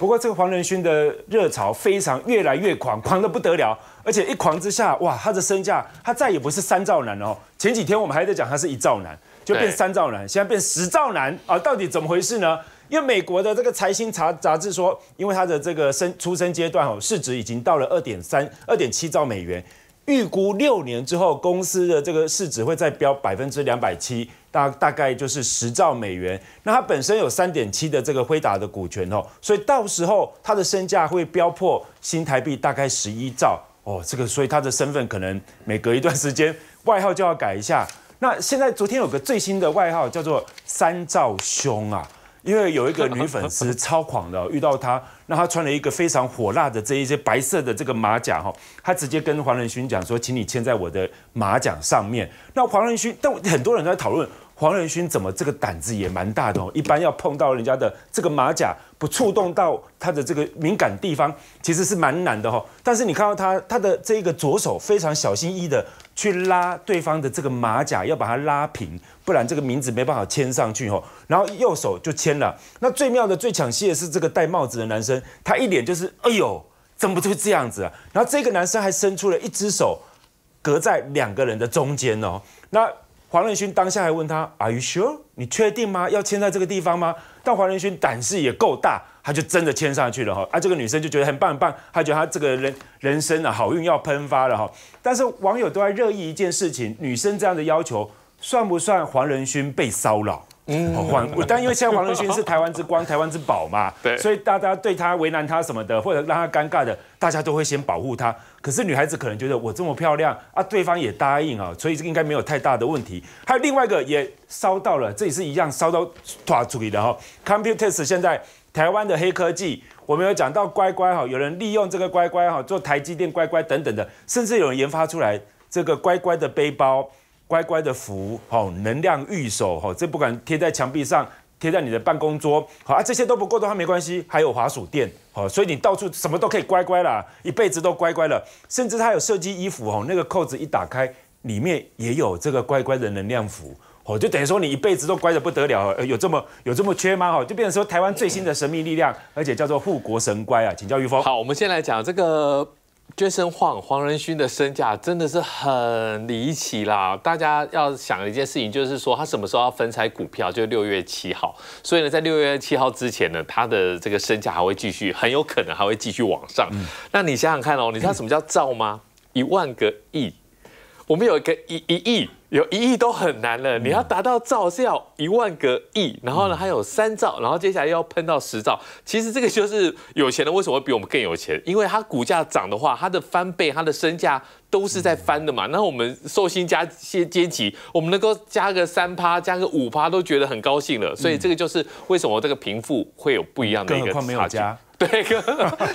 不过，这个黄仁勋的热潮非常越来越狂，狂的不得了。而且一狂之下，哇，他的身价他再也不是三兆男哦。前几天我们还在讲他是一兆男，就变三兆男，现在变十兆男啊！到底怎么回事呢？因为美国的这个财新杂杂志说，因为他的这个生出生阶段哦，市值已经到了二点三、二点七兆美元。预估六年之后，公司的这个市值会再飙百分之两百七，大大概就是十兆美元。那它本身有三点七的这个辉达的股权哦，所以到时候它的身价会飙破新台币大概十一兆哦。这个所以它的身份可能每隔一段时间外号就要改一下。那现在昨天有个最新的外号叫做三兆兄啊。因为有一个女粉丝超狂的，遇到她，那她穿了一个非常火辣的这一些白色的这个马甲哈，她直接跟黄仁勋讲说，请你签在我的马甲上面。那黄仁勋，但很多人都在讨论黄仁勋怎么这个胆子也蛮大的哦。一般要碰到人家的这个马甲不触动到他的这个敏感地方，其实是蛮难的哈。但是你看到他他的这个左手非常小心翼翼的。去拉对方的这个马甲，要把它拉平，不然这个名字没办法签上去吼。然后右手就签了。那最妙的、最抢戏的是这个戴帽子的男生，他一脸就是哎呦，怎么就这样子啊？然后这个男生还伸出了一只手，隔在两个人的中间哦。那黄仁勋当下还问他：Are you sure？你确定吗？要签在这个地方吗？但黄仁勋胆识也够大。他就真的签上去了哈，啊，这个女生就觉得很棒很棒，她觉得她这个人人生啊好运要喷发了哈，但是网友都在热议一件事情，女生这样的要求算不算黄仁勋被骚扰？好换但因为现在黄仁勋是台湾之光、台湾之宝嘛，所以大家对他为难他什么的，或者让他尴尬的，大家都会先保护他。可是女孩子可能觉得我这么漂亮啊，对方也答应啊，所以这个应该没有太大的问题。还有另外一个也烧到了，这也是一样烧到抓处理的哈。c o m p u t e r s 现在台湾的黑科技，我们有讲到乖乖哈，有人利用这个乖乖哈做台积电乖乖等等的，甚至有人研发出来这个乖乖的背包。乖乖的符，好能量御守，哈，这不管贴在墙壁上，贴在你的办公桌，好啊，这些都不够的话没关系，还有滑鼠垫，好，所以你到处什么都可以乖乖啦，一辈子都乖乖了，甚至它有设计衣服，吼，那个扣子一打开，里面也有这个乖乖的能量符，哦，就等于说你一辈子都乖的不得了，有这么有这么缺吗？哈，就变成说台湾最新的神秘力量，而且叫做护国神乖啊，请教玉峰。好，我们先来讲这个。a n 晃黄仁勋的身价真的是很离奇啦！大家要想一件事情，就是说他什么时候要分拆股票，就六月七号。所以呢，在六月七号之前呢，他的这个身价还会继续，很有可能还会继续往上。那你想想看哦，你知道什么叫兆吗？一万个亿，我们有一个一一亿。有一亿都很难了，你要达到兆是要一万个亿，然后呢，它有三兆，然后接下来要喷到十兆。其实这个就是有钱的为什么会比我们更有钱？因为它股价涨的话，它的翻倍，它的身价都是在翻的嘛。那我们寿星加些阶级，我们能够加个三趴，加个五趴，都觉得很高兴了。所以这个就是为什么这个贫富会有不一样的一个差距。对，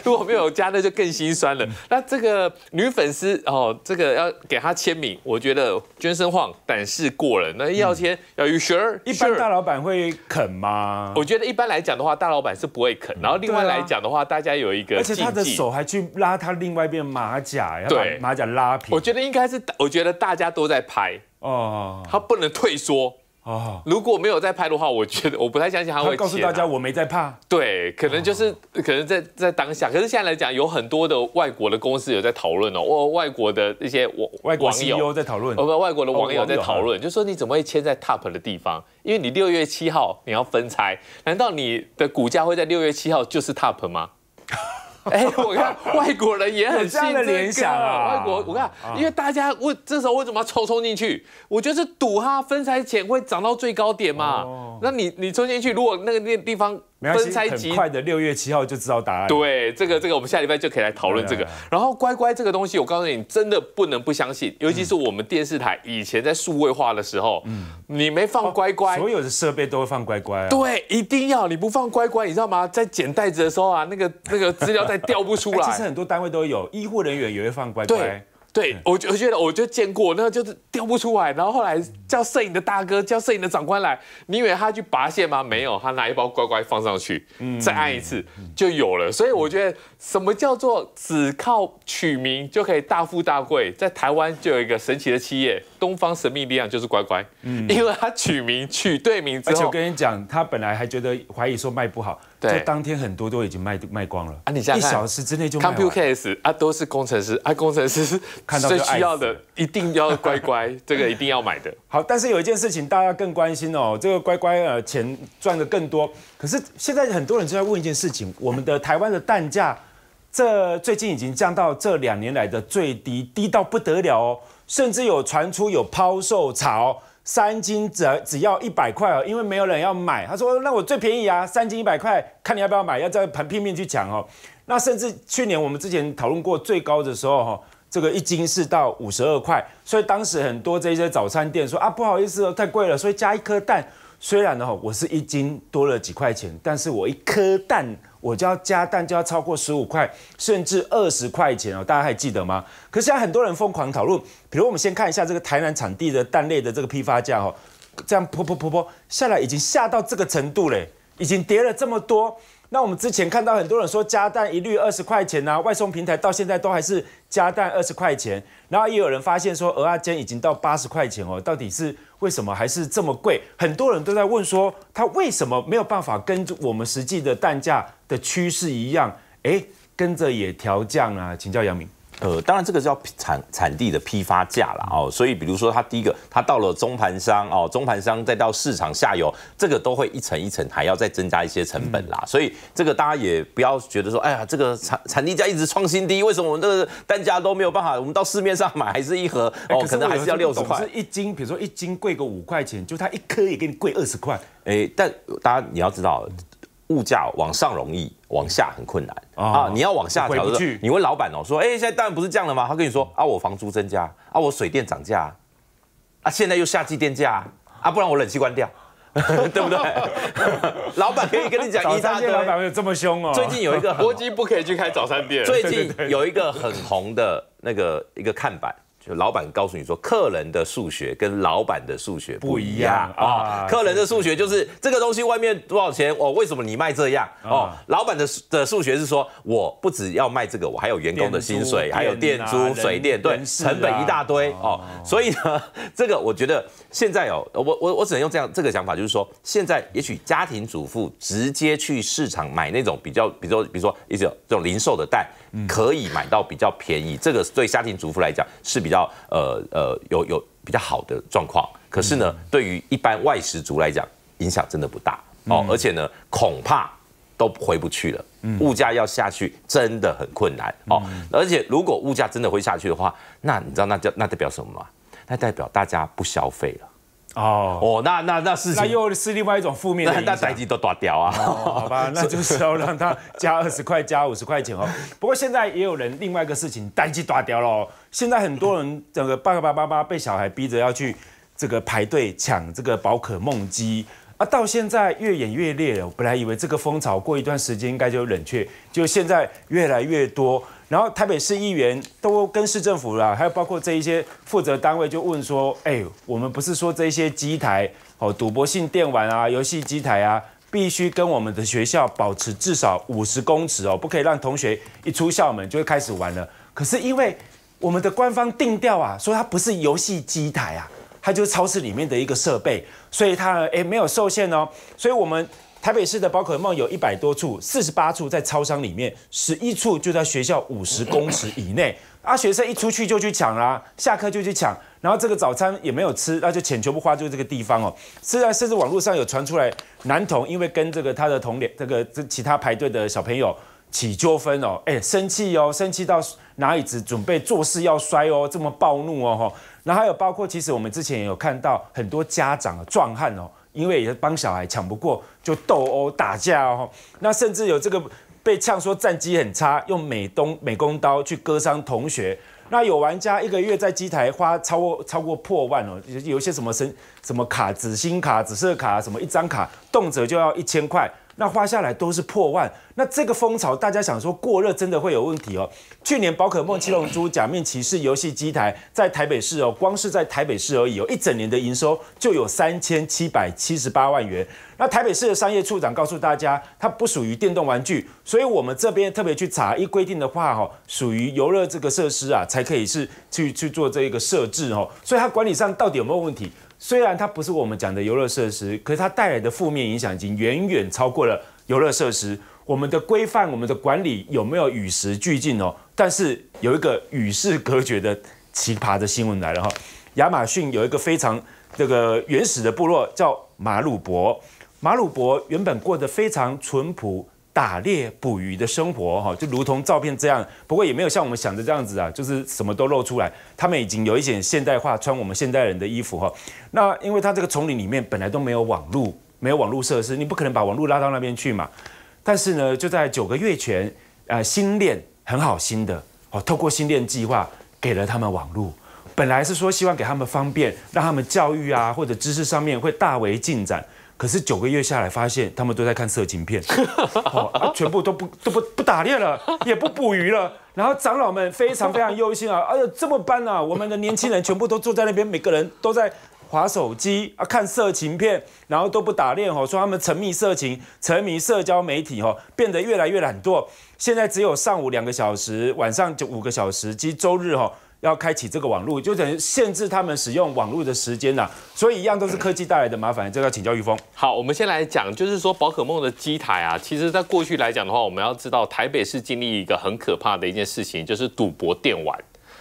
如果没有加那就更心酸了。那这个女粉丝哦，这个要给她签名，我觉得捐生晃胆是过了。那易浩天要 r e u s r 一般大老板会肯吗？我觉得一般来讲的话，大老板是不会肯。然后另外来讲的话，大家有一个而且他的手还去拉他另外一边马甲，呀。把马甲拉平。我觉得应该是，我觉得大家都在拍哦，他不能退缩。哦，如果没有在拍的话，我觉得我不太相信他会签。告诉大家我没在怕。对，可能就是可能在在当下，可是现在来讲，有很多的外国的公司有在讨论哦，外国的一些网网友在讨论，哦不，外国的网友在讨论，就说你怎么会签在 top 的地方？因为你六月七号你要分拆，难道你的股价会在六月七号就是 top 吗？哎，我看外国人也很信这啊。外国，我看，因为大家为这时候为什么要冲冲进去？我觉得是赌他分拆前会涨到最高点嘛。那你你冲进去，如果那个那地方。分拆极快的，六月七号就知道答案。对，这个这个，我们下礼拜就可以来讨论这个。然后乖乖这个东西，我告诉你，真的不能不相信。尤其是我们电视台以前在数位化的时候，嗯，你没放乖乖，所有的设备都会放乖乖。对，一定要，你不放乖乖，你知道吗？在捡袋子的时候啊，那个那个资料再调不出来。其实很多单位都有，医护人员也会放乖乖。对，我觉我觉得，我就见过，那就是掉不出来，然后后来叫摄影的大哥，叫摄影的长官来，你以为他去拔线吗？没有，他拿一包乖乖放上去，嗯，再按一次就有了。所以我觉得，什么叫做只靠取名就可以大富大贵？在台湾就有一个神奇的企业，东方神秘力量就是乖乖，嗯，因为他取名取对名之后，我跟你讲，他本来还觉得怀疑说卖不好。就当天很多都已经卖卖光了啊！你现一小时之内就卖完，啊，都是工程师啊，工程师是 看到最需要的，一定要乖乖，这个一定要买的。好，但是有一件事情大家更关心哦，这个乖乖呃钱赚的更多。可是现在很多人就在问一件事情，我们的台湾的蛋价，这最近已经降到这两年来的最低，低到不得了哦，甚至有传出有抛售潮。三斤只只要一百块哦，因为没有人要买。他说：“那我最便宜啊，三斤一百块，看你要不要买，要在盆拼命去抢哦。”那甚至去年我们之前讨论过最高的时候，哈，这个一斤是到五十二块，所以当时很多这些早餐店说：“啊，不好意思哦，太贵了，所以加一颗蛋。”虽然呢，我是一斤多了几块钱，但是我一颗蛋我就要加蛋就要超过十五块，甚至二十块钱哦，大家还记得吗？可是现在很多人疯狂讨论，比如我们先看一下这个台南产地的蛋类的这个批发价哦，这样噗噗噗噗下来已经下到这个程度嘞，已经跌了这么多。那我们之前看到很多人说加蛋一律二十块钱呐，外送平台到现在都还是加蛋二十块钱，然后也有人发现说鹅鸭煎已经到八十块钱哦，到底是？为什么还是这么贵？很多人都在问说，他为什么没有办法跟我们实际的蛋价的趋势一样？哎，跟着也调降啊？请教杨明。呃，当然这个叫产产地的批发价了哦，所以比如说它第一个，它到了中盘商哦，中盘商再到市场下游，这个都会一层一层还要再增加一些成本啦，所以这个大家也不要觉得说，哎呀，这个产产地价一直创新低，为什么我们这个单价都没有办法？我们到市面上买还是一盒哦，可能还是要六十块，是一斤，比如说一斤贵个五块钱，就它一颗也给你贵二十块，哎，但大家你要知道，物价往上容易。往下很困难啊！你要往下调，你问老板哦，说，哎，现在当然不是这样了吗？他跟你说，啊，我房租增加，啊，我水电涨价，啊，现在又夏季电价，啊，不然我冷气关掉，对不对？老板可以跟你讲，一大堆。老板有这么凶哦。最近有一个国际不可以去开早餐店。最近有一个很红的那个一个看板。就老板告诉你说，客人的数学跟老板的数学不一样啊。客人的数学就是这个东西外面多少钱哦？为什么你卖这样哦？老板的的数学是说，我不只要卖这个，我还有员工的薪水，还有店租、水电，对，成本一大堆哦。所以呢，这个我觉得现在哦，我我我只能用这样这个想法，就是说现在也许家庭主妇直接去市场买那种比较，比如说比如说一些这种零售的蛋，可以买到比较便宜。这个对家庭主妇来讲是比较。要呃呃有有比较好的状况，可是呢，对于一般外食族来讲，影响真的不大哦，而且呢，恐怕都回不去了。物价要下去真的很困难哦，而且如果物价真的会下去的话，那你知道那叫那代表什么吗？那代表大家不消费了。哦哦，那那那是那又是另外一种负面的，那代机都断掉啊，好吧，那就是要让他加二十块，加五十块钱哦。不过现在也有人另外一个事情，代机断掉了。现在很多人这个爸爸爸爸被小孩逼着要去这个排队抢这个宝可梦机啊，到现在越演越烈了。本来以为这个风潮过一段时间应该就冷却，就现在越来越多。然后台北市议员都跟市政府啦，还有包括这一些负责单位就问说：“哎，我们不是说这些机台哦，赌博性电玩啊、游戏机台啊，必须跟我们的学校保持至少五十公尺哦，不可以让同学一出校门就会开始玩了。”可是因为我们的官方定调啊，说它不是游戏机台啊，它就是超市里面的一个设备，所以它哎没有受限哦，所以我们。台北市的宝可梦有一百多处，四十八处在超商里面，十一处就在学校五十公尺以内。啊，学生一出去就去抢啦，下课就去抢，然后这个早餐也没有吃，那就钱全部花在这个地方哦。是在甚至网络上有传出来，男童因为跟这个他的同龄、这个其他排队的小朋友起纠纷哦，哎，生气哦，生气到拿椅子准备做事要摔哦，这么暴怒哦，然后还有包括，其实我们之前也有看到很多家长啊，壮汉哦。因为也帮小孩抢不过，就斗殴打架哦。那甚至有这个被呛说战机很差，用美东美工刀去割伤同学。那有玩家一个月在机台花超过超过破万哦，有些什么什什么卡紫星卡、紫色卡，什么一张卡动辄就要一千块。那花下来都是破万，那这个风潮大家想说过热真的会有问题哦。去年宝可梦、七龙珠、假面骑士游戏机台在台北市哦，光是在台北市而已，哦，一整年的营收就有三千七百七十八万元。那台北市的商业处长告诉大家，它不属于电动玩具，所以我们这边特别去查，一规定的话哈，属于游乐这个设施啊，才可以是去去做这个设置哦。所以它管理上到底有没有问题？虽然它不是我们讲的游乐设施，可是它带来的负面影响已经远远超过了游乐设施。我们的规范、我们的管理有没有与时俱进哦？但是有一个与世隔绝的奇葩的新闻来了哈！亚马逊有一个非常那个原始的部落叫马鲁博，马鲁博原本过得非常淳朴。打猎捕鱼的生活，哈，就如同照片这样。不过也没有像我们想的这样子啊，就是什么都露出来。他们已经有一点现代化，穿我们现代人的衣服，哈。那因为他这个丛林里面本来都没有网路，没有网路设施，你不可能把网路拉到那边去嘛。但是呢，就在九个月前，呃，新电很好心的，哦，透过新电计划给了他们网路。本来是说希望给他们方便，让他们教育啊或者知识上面会大为进展。可是九个月下来，发现他们都在看色情片，全部都不都不不打猎了，也不捕鱼了。然后长老们非常非常忧心啊！哎呦，这么办啊，我们的年轻人全部都坐在那边，每个人都在划手机啊，看色情片，然后都不打猎哦，说他们沉迷色情、沉迷社交媒体哦，变得越来越懒惰。现在只有上午两个小时，晚上就五个小时，即周日哦。要开启这个网络，就等于限制他们使用网络的时间了。所以一样都是科技带来的麻烦，个要请教玉峰。好，我们先来讲，就是说宝可梦的机台啊，其实，在过去来讲的话，我们要知道台北市经历一个很可怕的一件事情，就是赌博电玩。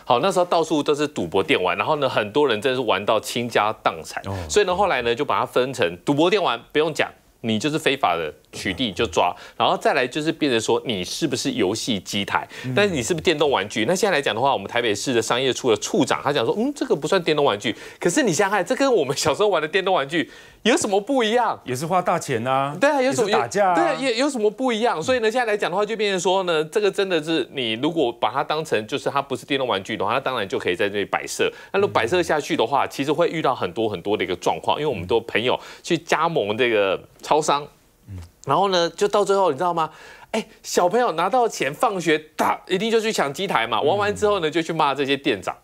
好，那时候到处都是赌博电玩，然后呢，很多人真的是玩到倾家荡产。所以呢，后来呢，就把它分成赌博电玩，不用讲。你就是非法的取缔就抓，然后再来就是变成说你是不是游戏机台？但是你是不是电动玩具？那现在来讲的话，我们台北市的商业处的处长他讲说，嗯，这个不算电动玩具，可是你想想看，这跟我们小时候玩的电动玩具。有什么不一样？也是花大钱呐。对啊，有什么打架？对，啊，也有什么不一样。所以呢，现在来讲的话，就变成说呢，这个真的是你如果把它当成就是它不是电动玩具的话，它当然就可以在这里摆设。那如果摆设下去的话，其实会遇到很多很多的一个状况，因为我们都朋友去加盟这个超商，然后呢，就到最后你知道吗？哎，小朋友拿到钱放学，他一定就去抢机台嘛，玩完之后呢，就去骂这些店长。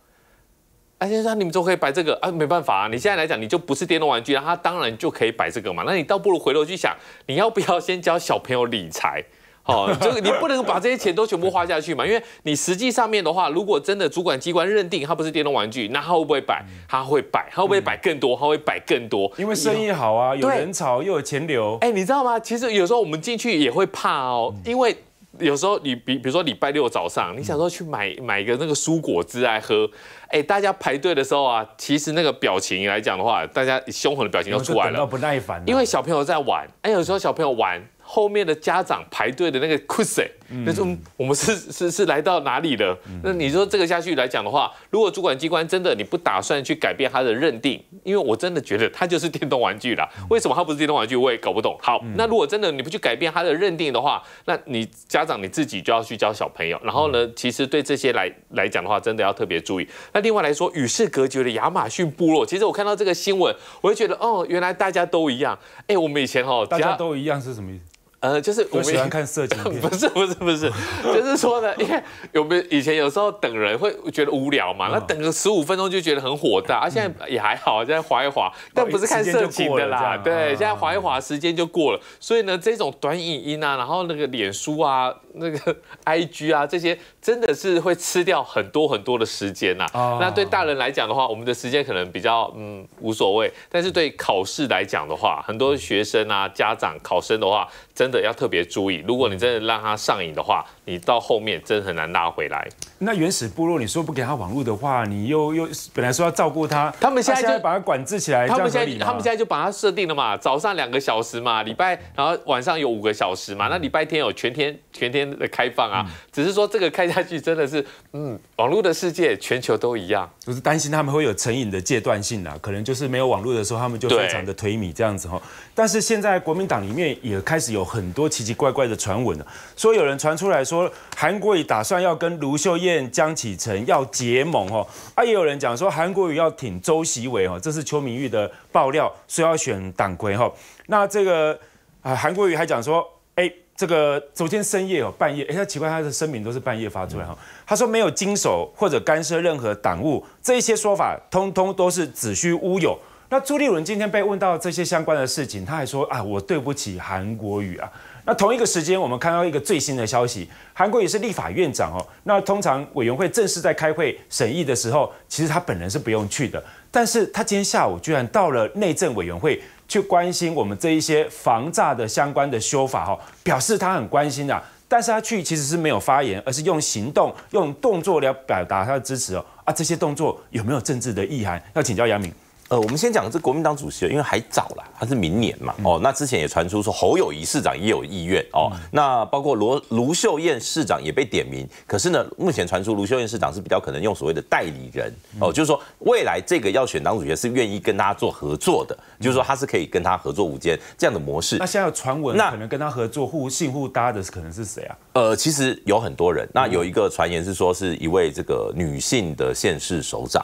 哎，先生，你们么可以摆这个啊？没办法啊，你现在来讲，你就不是电动玩具，他当然就可以摆这个嘛。那你倒不如回头去想，你要不要先教小朋友理财？哦，这个你不能把这些钱都全部花下去嘛，因为你实际上面的话，如果真的主管机关认定它不是电动玩具，那它会不会摆？它会摆，它会不会摆更多？它会摆更多，因为生意好啊，有人潮又有钱流。哎，你知道吗？其实有时候我们进去也会怕哦，因为。有时候你比比如说礼拜六早上，你想说去买买个那个蔬果汁来喝，哎，大家排队的时候啊，其实那个表情来讲的话，大家凶狠的表情都出来了，不耐烦。因为小朋友在玩，哎，有时候小朋友玩。后面的家长排队的那个苦水，那是我们是是是来到哪里了？那你说这个下去来讲的话，如果主管机关真的你不打算去改变他的认定，因为我真的觉得它就是电动玩具啦。为什么它不是电动玩具，我也搞不懂。好，那如果真的你不去改变他的认定的话，那你家长你自己就要去教小朋友，然后呢，其实对这些来来讲的话，真的要特别注意。那另外来说，与世隔绝的亚马逊部落，其实我看到这个新闻，我就觉得哦，原来大家都一样。哎，我们以前哦，大家都一样是什么意思？呃，就是们喜欢看色情片，不是不是不是，就是说呢，因为没有以前有时候等人会觉得无聊嘛，那等个十五分钟就觉得很火大，而现在也还好，现在划一划，但不是看色情的啦，对，现在划一划时间就过了，所以呢，这种短影音啊，然后那个脸书啊，那个 I G 啊，这些真的是会吃掉很多很多的时间呐。那对大人来讲的话，我们的时间可能比较嗯无所谓，但是对考试来讲的话，很多学生啊、家长、考生的话，真。的要特别注意，如果你真的让他上瘾的话，你到后面真很难拉回来。那原始部落，你说不给他网络的话，你又又本来说要照顾他，他们现在就把他管制起来，他们现在他们现在就把他设定了嘛，早上两个小时嘛，礼拜，然后晚上有五个小时嘛，那礼拜天有全天全天的开放啊。只是说这个开下去真的是，嗯，网络的世界全球都一样。就是担心他们会有成瘾的阶段性啦，可能就是没有网络的时候，他们就非常的颓靡这样子哈。但是现在国民党里面也开始有很。很多奇奇怪怪的传闻呢，说有人传出来说韩国瑜打算要跟卢秀燕、江启臣要结盟哈啊，也有人讲说韩国瑜要挺周习伟哈，这是邱明玉的爆料，说要选党魁哈。那这个啊，韩国瑜还讲说，哎，这个昨天深夜哦，半夜，哎，他奇怪，他的声明都是半夜发出来哈。他说没有经手或者干涉任何党务，这些说法通通都是子虚乌有。那朱立伦今天被问到这些相关的事情，他还说啊，我对不起韩国瑜啊。那同一个时间，我们看到一个最新的消息，韩国瑜是立法院长哦。那通常委员会正式在开会审议的时候，其实他本人是不用去的。但是他今天下午居然到了内政委员会去关心我们这一些防诈的相关的修法哦，表示他很关心啊。但是他去其实是没有发言，而是用行动、用动作来表达他的支持哦。啊，这些动作有没有政治的意涵？要请教杨敏。呃，我们先讲这国民党主席，因为还早了，他是明年嘛。哦，那之前也传出说侯友谊市长也有意愿哦。那包括罗卢秀燕市长也被点名，可是呢，目前传出卢秀燕市长是比较可能用所谓的代理人哦，就是说未来这个要选党主席是愿意跟他做合作的，就是说他是可以跟他合作无间这样的模式。那现在传闻，那可能跟他合作互信互搭的可能是谁啊？呃，其实有很多人。那有一个传言是说是一位这个女性的县市首长。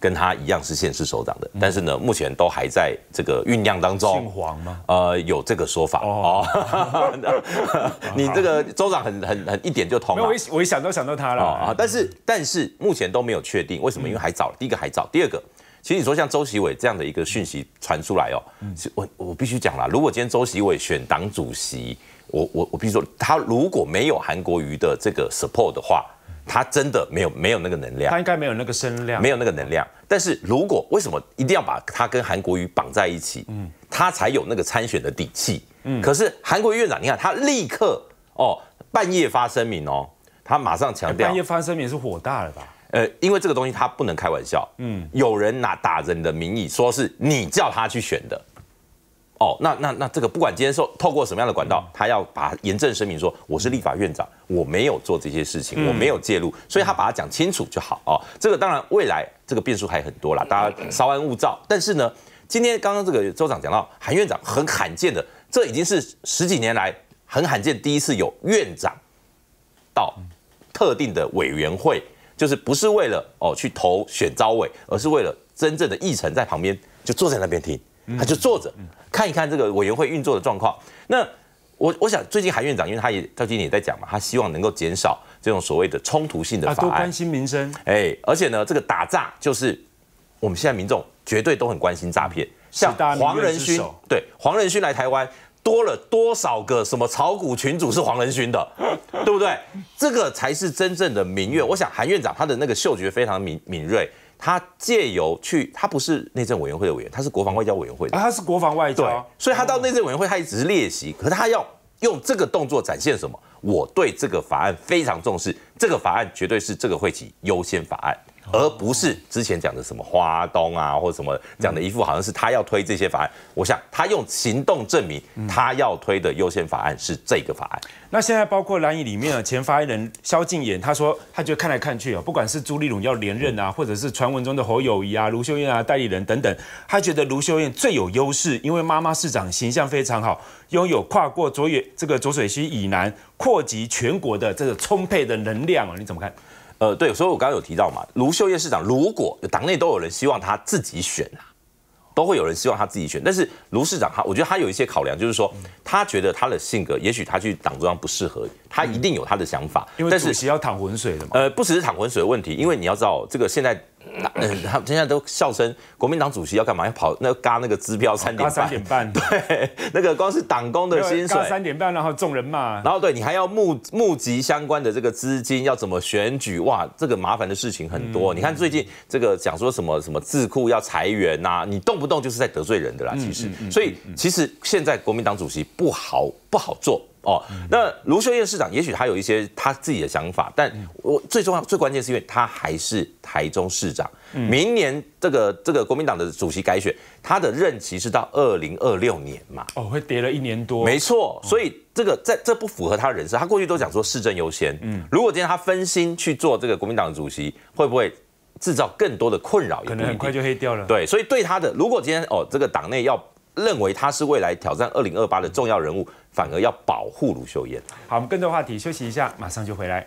跟他一样是现实首长的，但是呢，目前都还在这个酝酿当中。姓黄吗？呃，有这个说法哦。你这个州长很很很一点就通。那我我一想都想到他了啊。但是但是目前都没有确定，为什么？因为还早。第一个还早。第二个，其实你说像周习伟这样的一个讯息传出来哦，我我必须讲了，如果今天周习伟选党主席，我我我必须说，他如果没有韩国瑜的这个 support 的话。他真的没有没有那个能量，他应该没有那个声量，没有那个能量。但是如果为什么一定要把他跟韩国瑜绑在一起，嗯，他才有那个参选的底气。嗯，可是韩国瑜院长，你看他立刻哦，半夜发声明哦，他马上强调，半夜发声明是火大了吧？呃，因为这个东西他不能开玩笑。嗯，有人拿打人的名义说是你叫他去选的。哦，那那那这个不管今天说透过什么样的管道，他要把严正声明说我是立法院长，我没有做这些事情，我没有介入，所以他把它讲清楚就好哦。这个当然未来这个变数还很多啦，大家稍安勿躁。但是呢，今天刚刚这个州长讲到，韩院长很罕见的，这已经是十几年来很罕见第一次有院长到特定的委员会，就是不是为了哦去投选招委，而是为了真正的议程在旁边就坐在那边听。他就坐着看一看这个委员会运作的状况。那我我想最近韩院长，因为他也赵经理也在讲嘛，他希望能够减少这种所谓的冲突性的法案，多关心民生。哎，而且呢，这个打诈就是我们现在民众绝对都很关心诈骗，像黄仁勋，对黄仁勋来台湾多了多少个什么炒股群主是黄仁勋的，对不对？这个才是真正的民怨。我想韩院长他的那个嗅觉非常敏敏锐。他借由去，他不是内政委员会的委员，他是国防外交委员会的。啊，他是国防外交。所以他到内政委员会，他只是列席，可他要用这个动作展现什么？我对这个法案非常重视，这个法案绝对是这个会期优先法案。而不是之前讲的什么花东啊，或者什么讲的，一副好像是他要推这些法案。我想他用行动证明，他要推的优先法案是这个法案。那现在包括蓝营里面啊，前发言人萧敬言他说，他觉得看来看去啊，不管是朱立伦要连任啊，或者是传闻中的侯友谊啊、卢秀燕啊、代理人等等，他觉得卢秀燕最有优势，因为妈妈市长形象非常好，拥有跨过左野这个左水溪以南扩及全国的这个充沛的能量啊，你怎么看？呃，对，所以我刚刚有提到嘛，卢秀燕市长，如果党内都有人希望他自己选啊，都会有人希望他自己选。但是卢市长，他我觉得他有一些考量，就是说他觉得他的性格，也许他去党中央不适合，他一定有他的想法。因为不是要淌浑水的嘛。呃，不只是淌浑水的问题，因为你要知道，这个现在。他 他现在都笑称国民党主席要干嘛？要跑那嘎那个支票三点半，三点半，对，那个光是党工的薪水，三点半，然后众人骂，然后对你还要募募集相关的这个资金，要怎么选举？哇，这个麻烦的事情很多。你看最近这个讲说什么什么智库要裁员呐，你动不动就是在得罪人的啦。其实，所以其实现在国民党主席不好不好做。哦，那卢秀燕市长也许他有一些他自己的想法，但我最重要、最关键是因为他还是台中市长。明年这个这个国民党的主席改选，他的任期是到二零二六年嘛？哦，会跌了一年多。没错，所以这个在这不符合他的人设。他过去都讲说市政优先。嗯，如果今天他分心去做这个国民党的主席，会不会制造更多的困扰？可能很快就黑掉了。对，所以对他的，如果今天哦，这个党内要。认为他是未来挑战二零二八的重要人物，反而要保护卢秀燕。好，我们更多话题，休息一下，马上就回来。